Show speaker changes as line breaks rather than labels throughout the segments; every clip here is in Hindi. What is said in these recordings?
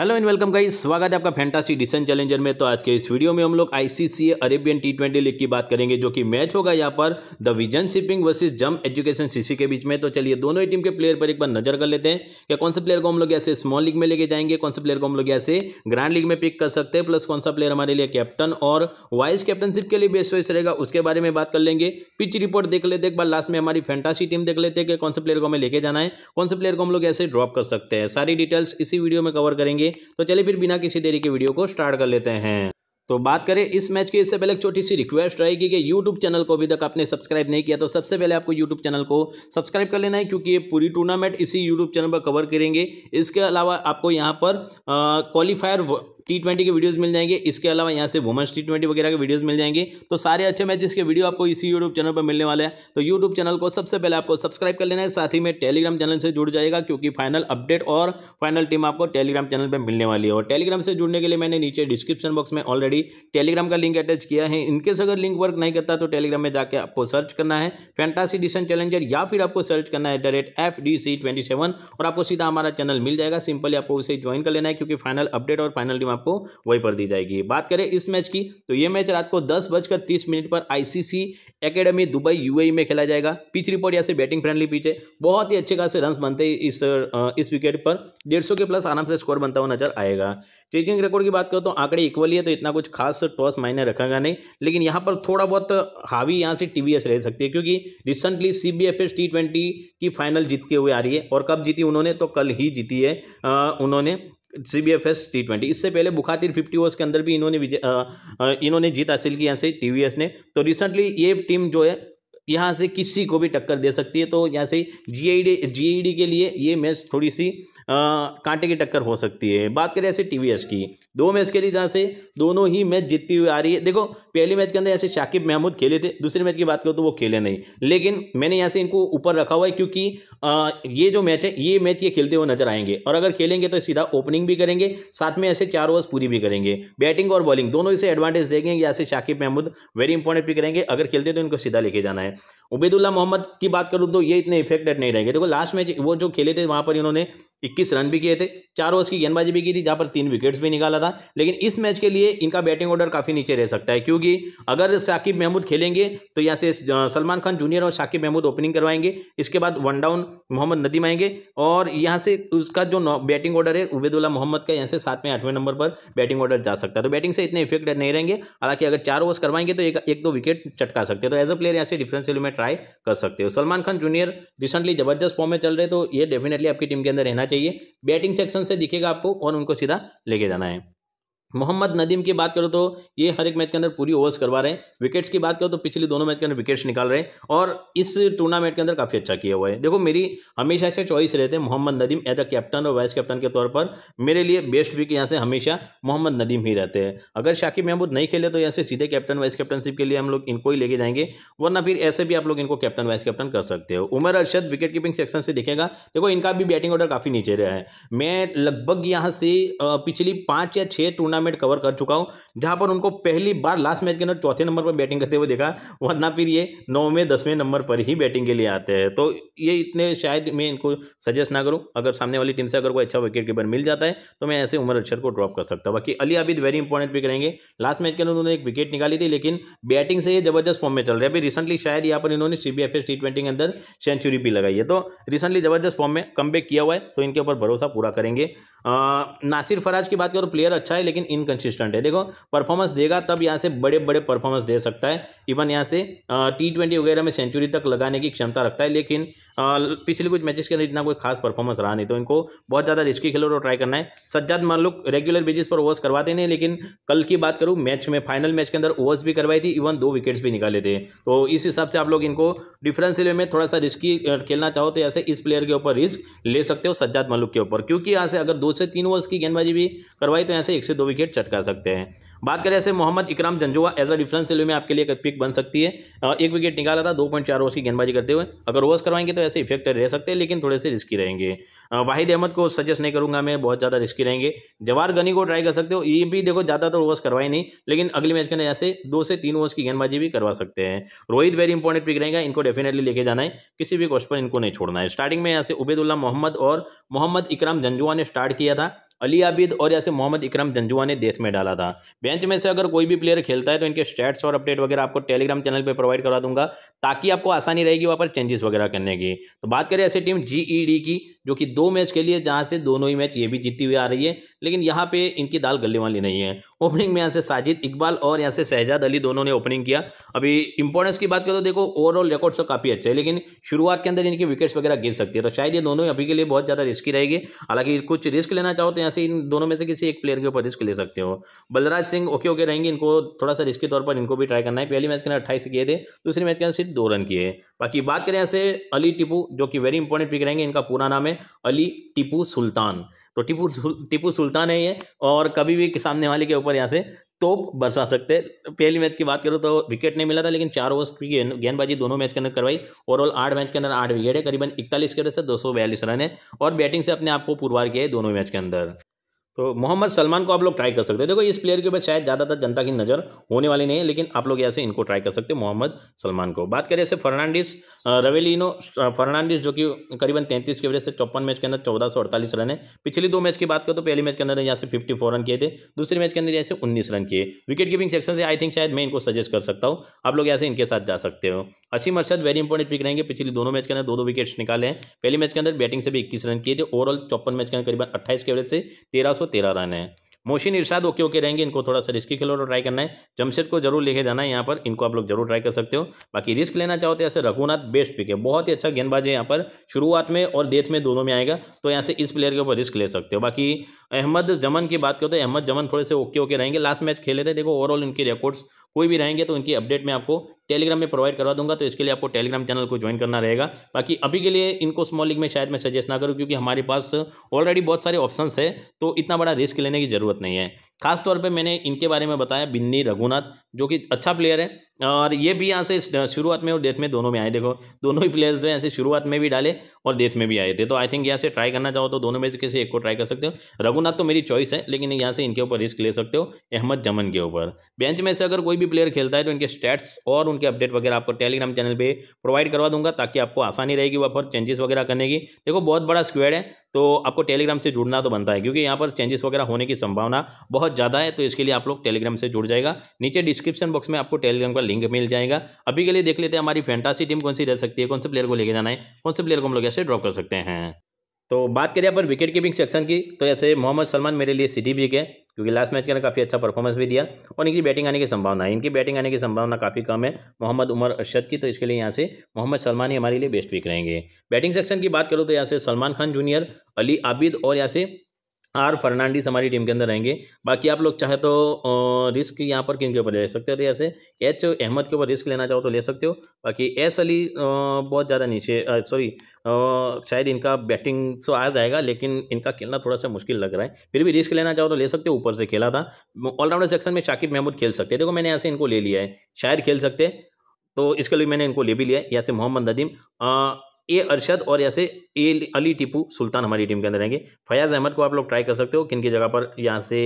हेलो एंड वेलकम गाइस स्वागत है आपका फैंटासी डिसन चैलेंजर में तो आज के इस वीडियो में हम लोग ICC Arabian T twenty league की बात करेंगे जो कि मैच होगा यहाँ पर द विजन शिपिंग वर्सेस जम एजुकेशन सीसी के बीच में तो चलिए दोनों ही टीम के प्लेयर पर एक बार नजर कर लेते हैं कि कौन से प्लेयर को हम लोग ऐसे स्मॉल लीग में लेके जाएंगे कौन से प्लेयर को हम लोग ऐसे ग्रैंड लीग में पिक कर सकते हैं प्लस कौन सा प्लेयर हमारे लिए कैप्टन और वाइस कैप्टनशिप के लिए बेस्ट चॉइस रहेगा उसके बारे में बात कर लेंगे पिच रिपोर्ट देख लेते एक बार लास्ट में हमारी फैंटासी टीम देख लेते हैं कि कौन से प्लेयर को हमें लेके जाना है कौन से प्लेयर को हम लोग ऐसे ड्रॉप कर सकते हैं सारी डिटेल्स इसी वीडियो में कवर करेंगे होंगे तो चलिए फिर बिना किसी देरी के वीडियो को स्टार्ट कर लेते हैं तो बात करें इस मैच की इससे पहले एक छोटी सी रिक्वेस्ट रहेगी कि यूट्यूब चैनल को अभी तक आपने सब्सक्राइब नहीं किया तो सबसे पहले आपको यूट्यूब चैनल को सब्सक्राइब कर लेना है क्योंकि ये पूरी टूर्नामेंट इसी यूट्यूब चैनल पर कवर करेंगे इसके अलावा आपको यहाँ पर क्वालिफायर टी ट्वेंटी के वीडियोज मिल जाएंगे इसके अलावा यहाँ से वुमेंस टी ट्वेंटी वगैरह के वीडियोज मिल जाएंगे तो सारे अच्छे मैचेस के वीडियो आपको इसी यूट्यूब चैनल पर मिलने वाले हैं तो यूट्यूब चैनल को सबसे पहले आपको सब्सक्राइब कर लेना है साथ ही में टेलीग्राम चैनल से जुड़ जाएगा क्योंकि फाइनल अपडेट और फाइनल टीम आपको टेलीग्राम चैनल पर मिलने वाली है और टेलीग्राम से जुड़ने के लिए मैंने नीचे डिस्क्रिप्शन बॉक्स में ऑलरेडी टेलीग्राम का लिंक अटैच किया है इनकेस अगर लिंक वर्क नहीं करता तो टेलीग्राम में जाकर आपको सर्च करना है फैंटासी डिसन चैलेंजर या फिर आपको सर्च करना है at the rate F D C twenty seven और आपको सीधा हमारा चैनल मिल जाएगा सिंपली आपको उसे ज्वाइन कर लेना है क्योंकि फाइनल अपडेट और फाइनल टीम आपको वहीं पर दी जाएगी बात करें इस मैच की तो ये मैच रात को दस बजकर तीस मिनट पर ICC academy Dubai UAE e में खेला जाएगा पिच रिपोर्ट या से बैटिंग फ्रेंडली पिच है बहुत ही अच्छे खासे रन्स बनते हैं इस इस विकेट पर डेढ़ के प्लस आराम से स्कोर बनता हुआ नजर आएगा चेजिंग रिकॉर्ड की बात करो तो आंकड़े इक्वली है तो इतना कुछ खास टॉस मायने रखेगा नहीं लेकिन यहाँ पर थोड़ा बहुत हावी यहाँ से टी रह सकती है क्योंकि रिसेंटली सी बी की फाइनल जीत के हुए आ रही है और कब जीती उन्होंने तो कल ही जीती है आ, उन्होंने C B F S T twenty इससे पहले बुखातिर फिफ्टी ओवर्स के अंदर भी इन्होंने इन्होंने जीत हासिल की यहाँ से टी वी एस ने तो रिसेंटली ये टीम जो है यहाँ से किसी को भी टक्कर दे सकती है तो यहाँ से जीआईडी डी के लिए ये मैच थोड़ी सी कांटे की टक्कर हो सकती है बात करें ऐसे टीवीएस की दो मैच के लिए जहाँ से दोनों ही मैच जीतती हुई आ रही है देखो पहले मैच के अंदर ऐसे शाकिब महमूद खेले थे दूसरे मैच की बात करूँ तो वो खेले नहीं लेकिन मैंने यहाँ से इनको ऊपर रखा हुआ है क्योंकि आ, ये जो मैच है ये मैच ये खेलते हुए नजर आएंगे और अगर खेलेंगे तो सीधा ओपनिंग भी करेंगे साथ में ऐसे चार ओवर्स पूरी भी करेंगे बैटिंग और बॉलिंग दोनों इसे एडवांटेज देंगे यहाँ से शाकिब महमूद वेरी इंपॉर्टेंट भी करेंगे अगर खेलते तो इनको सीधा लेके जाना है उबैदुल्ला मोहम्मद की बात करूँ तो ये इतने इफेक्टेड नहीं रहेंगे देखो लास्ट में वो जो खेले थे वहाँ पर इन्होंने 21 रन भी किए थे चार ओवर्स की गेंदबाजी भी की थी जहाँ पर तीन विकेट्स भी निकाला था लेकिन इस मैच के लिए इनका बैटिंग ऑर्डर काफ़ी नीचे रह सकता है क्योंकि अगर शाकिब महमूद खेलेंगे तो यहाँ से सलमान खान जूनियर और शाकिब महमूद ओपनिंग करवाएंगे इसके बाद वन डाउन मोहम्मद नदीम आएंगे और यहाँ से उसका जो बैटिंग ऑर्डर है उबैदुल्ला मोहम्मद का यहाँ से सातवें आठवें नंबर पर बैटिंग ऑर्डर जा सकता है तो बैटिंग से इतने इफेक्टेड नहीं रहेंगे हालांकि अगर चार ओवर्स करवाएंगे तो एक दो विकेट चटका सकते हैं तो एज अ प्लेयर यहाँ से डिफरेंस पोटेंशियल में ट्राई कर सकते हो सलमान खान जूनियर रिसेंटली जबरदस्त फॉर्म में चल रहे तो ये डेफिनेटली आपकी टीम के अंदर रहना चाहिए बैटिंग सेक्शन से दिखेगा आपको और उनको सीधा लेके जाना है मोहम्मद नदीम की बात करो तो ये हर एक मैच के अंदर पूरी ओवर्स करवा रहे हैं विकेट्स की बात करो तो पिछले दोनों मैच के अंदर विकेट्स निकाल रहे हैं और इस टूर्नामेंट के अंदर काफ़ी अच्छा किया हुआ है देखो मेरी हमेशा से चॉइस रहते हैं Mohammad Nadeem as a captain और वाइस कैप्टन के तौर पर मेरे लिए बेस्ट पिक यहाँ से हमेशा मोहम्मद नदीम ही रहते हैं अगर शाकिब महमूद नहीं खेले तो यहाँ से सीधे कैप्टन वाइस कैप्टनशिप के लिए हम लोग इनको ही लेके जाएंगे वरना फिर ऐसे भी आप लोग इनको कैप्टन वाइस कैप्टन कर सकते हो Umar Arshad wicket keeping section से देखेगा देखो इनका भी बैटिंग ऑर्डर काफ़ी नीचे रहा है मैं लगभग यहाँ से पिछली पाँच या छः टूर्नामेंट टूर्नामेंट कवर कर चुका हूँ जहाँ पर उनको पहली बार लास्ट मैच के अंदर चौथे नंबर पर बैटिंग करते हुए देखा वरना फिर ये नौवें दसवें नंबर पर ही बैटिंग के लिए आते हैं तो ये इतने शायद मैं इनको सजेस्ट ना करूँ अगर सामने वाली टीम से अगर कोई अच्छा विकेट कीपर मिल जाता है तो मैं ऐसे उमर अक्षर को ड्रॉप कर सकता हूँ बाकी Ali Abid very important pick रहेंगे लास्ट मैच के अंदर उन्होंने एक विकेट निकाली थी लेकिन बैटिंग से ये जबरदस्त फॉर्म में चल रहे हैं अभी रिसेंटली शायद यहाँ पर इन्होंने सी बी एफ एस के अंदर सेंचुरी भी लगाई है तो रिसेंटली जबरदस्त फॉर्म में कम किया हुआ है तो इनके ऊपर भरोसा पूरा करेंगे आ, नासिर फराज की बात करो प्लेयर अच्छा है लेकिन इनकन्सिस्टेंट है देखो परफॉर्मेंस देगा तब यहाँ से बड़े बड़े परफॉर्मेंस दे सकता है इवन यहाँ से टी ट्वेंटी वगैरह में सेंचुरी तक लगाने की क्षमता रखता है लेकिन पिछले कुछ मैचेस के अंदर इतना कोई खास परफॉर्मेंस रहा नहीं तो इनको बहुत ज़्यादा रिस्की खेलो को ट्राई करना है सज्जाद मालूक रेगुलर बेसिस पर ओवर्स करवाते नहीं लेकिन कल की बात करूँ मैच में फाइनल मैच के अंदर ओवर्स भी करवाई थी इवन दो विकेट्स भी निकाले थे तो इस हिसाब से आप लोग इनको डिफरेंस लेवल में थोड़ा सा रिस्की खेलना चाहो तो ऐसे इस प्लेयर के ऊपर रिस्क ले सकते हो सज्जाद मालूक के ऊपर क्योंकि यहाँ से अगर दो से तीन ओवर्स की गेंदबाजी भी करवाई तो ऐसे एक से दो विकेट चटका सकते हैं बात करें ऐसे Mohammad Ikram Janjua as a difference level में आपके लिए एक पिक बन सकती है एक विकेट निकाला था दो पॉइंट चार ओवर्स की गेंदबाजी करते हुए अगर ओवर्स करवाएंगे तो ऐसे इफेक्ट रह सकते हैं लेकिन थोड़े से रिस्की रहेंगे वाहिद अहमद को सजेस्ट नहीं करूंगा मैं बहुत ज़्यादा रिस्की रहेंगे जवार गनी को ट्राई कर सकते हो ये भी देखो ज़्यादा तो ओवर्स करवाई नहीं लेकिन अगले मैच के अंदर ऐसे दो से तीन ओवर्स की गेंदबाजी भी करवा सकते हैं रोहित वेरी इंपॉर्टेंट पिक रहेगा इनको डेफिनेटली लेके जाना है किसी भी कोर्स पर इनको नहीं छोड़ना है स्टार्टिंग में यहाँ से उबेदुल्ला मोहम्मद और मोहम्मद इकराम जंजुआ ने स्टार्ट किया था अली आबिद और या मोहम्मद इकरम जंजुआ ने डेथ में डाला था बेंच में से अगर कोई भी प्लेयर खेलता है तो इनके स्टैट्स और अपडेट वगैरह आपको टेलीग्राम चैनल पर प्रोवाइड करवा दूंगा ताकि आपको आसानी रहेगी वहाँ पर चेंजेस वगैरह करने की तो बात करें ऐसी टीम जी e की जो कि दो मैच के लिए जहाँ से दोनों ही मैच ये भी जीती हुई आ रही है लेकिन यहाँ पर इनकी दाल गले वाली नहीं है ओपनिंग में यहाँ से साजिद इकबाल और यहाँ से शहजाद अली दोनों ने ओपनिंग किया अभी इंपॉर्टेंस की बात करें तो देखो ओवरऑल रिकॉर्ड्स तो काफ़ी अच्छे हैं लेकिन शुरुआत के अंदर इनके विकेट्स वगैरह गिर सकती है तो शायद ये दोनों ही अभी के लिए बहुत ज़्यादा रिस्की रहेगी हालांकि कुछ रिस्क लेना चाहो तो यहाँ से इन दोनों में से किसी एक प्लेयर के ऊपर रिस्क ले सकते हो बलराज सिंह ओके ओके रहेंगे इनको थोड़ा सा रिस्क के तौर पर इनको भी ट्राई करना है पहली मैच के अंदर अट्ठाईस किए थे दूसरी मैच के अंदर सिर्फ दो रन किए बाकी बात करें ऐसे अली टिपू जो कि वेरी इंपॉर्टेंट पिक रहेंगे इनका पूरा नाम है अली टिपू सुल्तान तो टिपू टिपू सुल्तान है ये और कभी भी सामने वाले के ऊपर यहाँ से तो बरसा सकते पहली मैच की बात करो तो विकेट नहीं मिला था लेकिन चार ओवर्स की गेंदबाजी दोनों मैच के अंदर करवाई ओवरऑल आठ मैच के अंदर आठ विकेट है करीबन इकतालीस के से दो रन है और बैटिंग से अपने आप को पुरवार किया है दोनों मैच के अंदर तो मोहम्मद सलमान को आप लोग ट्राई कर सकते हैं देखो इस प्लेयर के ऊपर शायद ज़्यादातर जनता की नज़र होने वाली नहीं है लेकिन आप लोग ऐसे इनको ट्राई कर सकते हैं मोहम्मद सलमान को बात करें ऐसे फर्नांडिस रवेलिनो फर्नांडिस जो कि करीबन तैंतीस के वजह से चौपन मैच के अंदर चौदह सौ अड़तालीस रन है पिछली दो मैच की बात करें तो पहले मैच के अंदर यहाँ से फिफ्टी फोर रन किए थे दूसरे मैच के अंदर यहाँ से उन्नीस रन किए विकेट कीपिंग सेक्शन से आई थिंक शायद मैं इनको सजेस्ट कर सकता हूँ आप लोग ऐसे इनके साथ जा सकते हो Asim Arshad very important pick रहेंगे पिछली दोनों मैच के अंदर दो दो विकेट्स निकाले हैं पहले मैच के अंदर बैटिंग से भी इक्कीस रन किए थे ओवरऑल चौपन मैच के अंदर करीबन अट्ठाईस के एवरेज से तेरह तेरह रन है मोशिन इरशाद ओके ओके रहेंगे इनको थोड़ा सा रिस्की खिलौड़ा ट्राई करना है जमशेद को जरूर लेके जाना है यहाँ पर इनको आप लोग जरूर ट्राई कर सकते हो बाकी रिस्क लेना चाहो तो ऐसे रघुनाथ बेस्ट पिक है बहुत ही अच्छा गेंदबाज है यहाँ पर शुरुआत में और देथ में दोनों में आएगा तो यहाँ से इस प्लेयर के ऊपर रिस्क ले सकते हो बाकी अहमद जमन की बात करो तो अहमद जमन थोड़े से ओके ओके रहेंगे लास्ट मैच खेले थे देखो ओवरऑल इनके रिकॉर्ड्स कोई भी रहेंगे तो उनकी अपडेट मैं आपको टेलीग्राम में प्रोवाइड करवा दूंगा तो इसके लिए आपको टेलीग्राम चैनल को ज्वाइन करना रहेगा बाकी अभी के लिए इनको स्मॉल लीग में शायद मैं सजेस्ट ना करूँ क्योंकि हमारे पास ऑलरेडी बहुत सारे ऑप्शंस है तो इतना बड़ा रिस्क लेने की जरूरत ज़रूरत नहीं है खासतौर पे मैंने इनके बारे में बताया बिन्नी रघुनाथ जो कि अच्छा प्लेयर है और ये भी यहाँ से शुरुआत में और डेथ में दोनों में आए देखो दोनों ही प्लेयर्स जो है ऐसे शुरुआत में भी डाले और डेथ में भी आए थे तो आई थिंक यहाँ से ट्राई करना चाहो तो दोनों में से किसी एक को ट्राई कर सकते हो रघुनाथ तो मेरी चॉइस है लेकिन यहाँ से इनके ऊपर रिस्क ले सकते हो अहमद जमन के ऊपर बेंच में से अगर कोई भी प्लेयर खेलता है तो इनके स्टैट्स और उनके अपडेट वगैरह आपको टेलीग्राम चैनल पर प्रोवाइड करवा दूंगा ताकि आपको आसानी रहेगी वहाँ पर चेंजेस वगैरह करने की देखो बहुत बड़ा स्क्वेड है तो आपको टेलीग्राम से जुड़ना तो बनता है क्योंकि यहाँ पर चेंजेस वगैरह होने की संभावना बहुत ज़्यादा है तो इसके लिए आप लोग टेलीग्राम से जुड़ जाएगा नीचे डिस्क्रिप्शन बॉक्स में आपको टेलीग्राम का लिंक मिल जाएगा अभी के लिए देख लेते हैं हमारी फैंटासी टीम कौन सी रह सकती है कौन से प्लेयर को लेके जाना है कौन से प्लेयर को हम लोग ऐसे ड्रॉप कर सकते हैं तो बात करें अपन विकेट कीपिंग सेक्शन की तो ऐसे मोहम्मद सलमान मेरे लिए सीधी भी है क्योंकि लास्ट मैच के अंदर काफ़ी अच्छा परफॉर्मेंस भी दिया और इनकी बैटिंग आने की संभावना है इनकी बैटिंग आने की संभावना काफ़ी कम है मोहम्मद उमर अरशद की तो इसके लिए यहाँ से मोहम्मद सलमान ही हमारे लिए बेस्ट विक रहेंगे बैटिंग सेक्शन की बात करूँ तो यहाँ से सलमान खान जूनियर अली आबिद और यहाँ से आर फर्नांडिस हमारी टीम के अंदर रहेंगे बाकी आप लोग चाहे तो रिस्क यहाँ पर किन के ऊपर ले सकते हो तो ऐसे एच अहमद के ऊपर रिस्क लेना चाहो तो ले सकते हो बाकी एस अली बहुत ज़्यादा नीचे सॉरी शायद इनका बैटिंग तो आ जाएगा लेकिन इनका खेलना थोड़ा सा मुश्किल लग रहा है फिर भी रिस्क लेना चाहो तो ले सकते हो ऊपर से खेला था ऑलराउंडर सेक्शन में शाकिब महमूद खेल सकते देखो मैंने ऐसे इनको ले लिया है शायद खेल सकते तो इसके लिए मैंने इनको ले भी लिया है यहाँ से मोहम्मद नदीम ए अरशद और ऐसे ए अली टिपू सुल्तान हमारी टीम के अंदर रहेंगे फयाज अहमद को आप लोग ट्राई कर सकते हो किन की जगह पर यहाँ से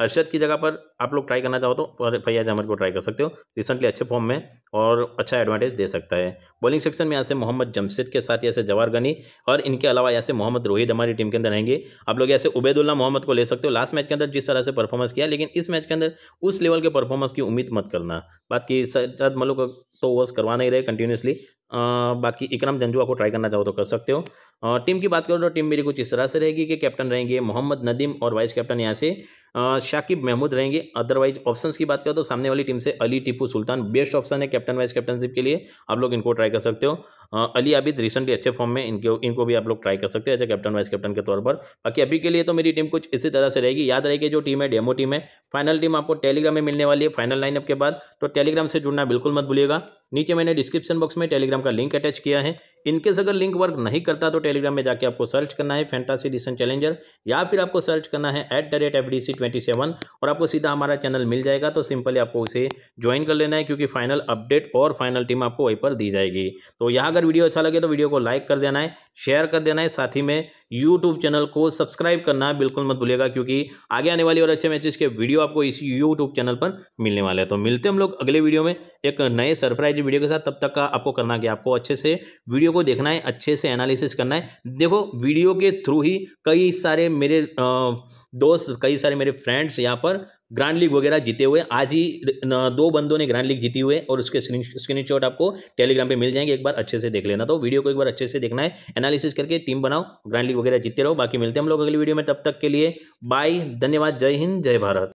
अरशद की जगह पर आप लोग ट्राई करना चाहो तो फयाज अहमद को ट्राई कर सकते हो रिसेंटली अच्छे फॉर्म में और अच्छा एडवांटेज दे सकता है बॉलिंग सेक्शन में यहाँ से मोहम्मद जमशेद के साथ यहाँ से जवार गनी और इनके अलावा यहाँ से मोहम्मद रोहित हमारी टीम के अंदर रहेंगे आप लोग ऐसे उबैदुल्ला मोहम्मद को ले सकते हो लास्ट मैच के अंदर जिस तरह से परफॉर्मेंस किया लेकिन इस मैच के अंदर उस लेवल के परफॉर्मेंस की उम्मीद मत करना बाकी सज्जाद मलू तो वो करवा नहीं रहे कंटिन्यूसली बाकी इकराम जंजुआ को ट्राई करना चाहो तो कर सकते हो टीम की बात करो तो टीम मेरी कुछ इस तरह से रहेगी कि कैप्टन रहेंगे मोहम्मद नदीम और वाइस कैप्टन यहाँ से शाकिब महमूद रहेंगे अदरवाइज ऑप्शंस की बात करो तो सामने वाली टीम से अली टीपू सुल्तान बेस्ट ऑप्शन है कैप्टन वाइज कैप्टनशिप के लिए आप लोग इनको ट्राई कर सकते हो अली आबिद रिसेंटली अच्छे फॉर्म में इनको इनको भी आप लोग ट्राई कर सकते हो as a captain vice captain के तौर पर बाकी अभी के लिए तो मेरी टीम कुछ इसी तरह से रहेगी याद रहेगी जो टीम है डेमो टीम है फाइनल टीम आपको टेलीग्राम में मिलने वाली है फाइनल लाइनअप के बाद तो टेलीग्राम से जुड़ना बिल्कुल मत भूलिएगा नीचे मैंने डिस्क्रिप्शन बॉक्स में टेलीग्राम का लिंक अटैच किया है इनकेस अगर लिंक वर्क नहीं करता तो टेलीग्राम में जाकर आपको सर्च करना है फैंटासी डिसन चैलेंजर या फिर आपको सर्च करना है at the rate D C twenty seven और आपको सीधा हमारा चैनल मिल जाएगा तो सिंपली आपको उसे ज्वाइन कर लेना है क्योंकि फाइनल अपडेट और फाइनल टीम आपको वहीं पर दी जाएगी तो यहाँ अगर वीडियो अच्छा लगे तो वीडियो को लाइक कर देना है शेयर कर देना है साथ ही में यूट्यूब चैनल को सब्सक्राइब करना बिल्कुल मत भूलिएगा क्योंकि आगे आने वाली और अच्छे मैचेस के वीडियो आपको इस यूट्यूब चैनल पर मिलने वाले हैं तो मिलते हम लोग अगले वीडियो में एक नए सरप्राइज वीडियो के साथ तब तक का आपको करना क्या आपको अच्छे से वीडियो को देखना है अच्छे से एनालिसिस करना है देखो वीडियो के थ्रू ही कई सारे मेरे दोस्त कई सारे मेरे फ्रेंड्स यहाँ पर ग्रैंड लीग वगैरह जीते हुए आज ही दो बंदों ने ग्रैंड लीग जीती हुए और उसके स्क्रीन शॉट आपको टेलीग्राम पे मिल जाएंगे एक बार अच्छे से देख लेना तो वीडियो को एक बार अच्छे से देखना है एनालिसिस करके टीम बनाओ ग्रैंड लीग वगैरह जीते रहो बाकी मिलते हैं हम लोग अगली वीडियो में तब तक के लिए बाय धन्यवाद जय हिंद जय भारत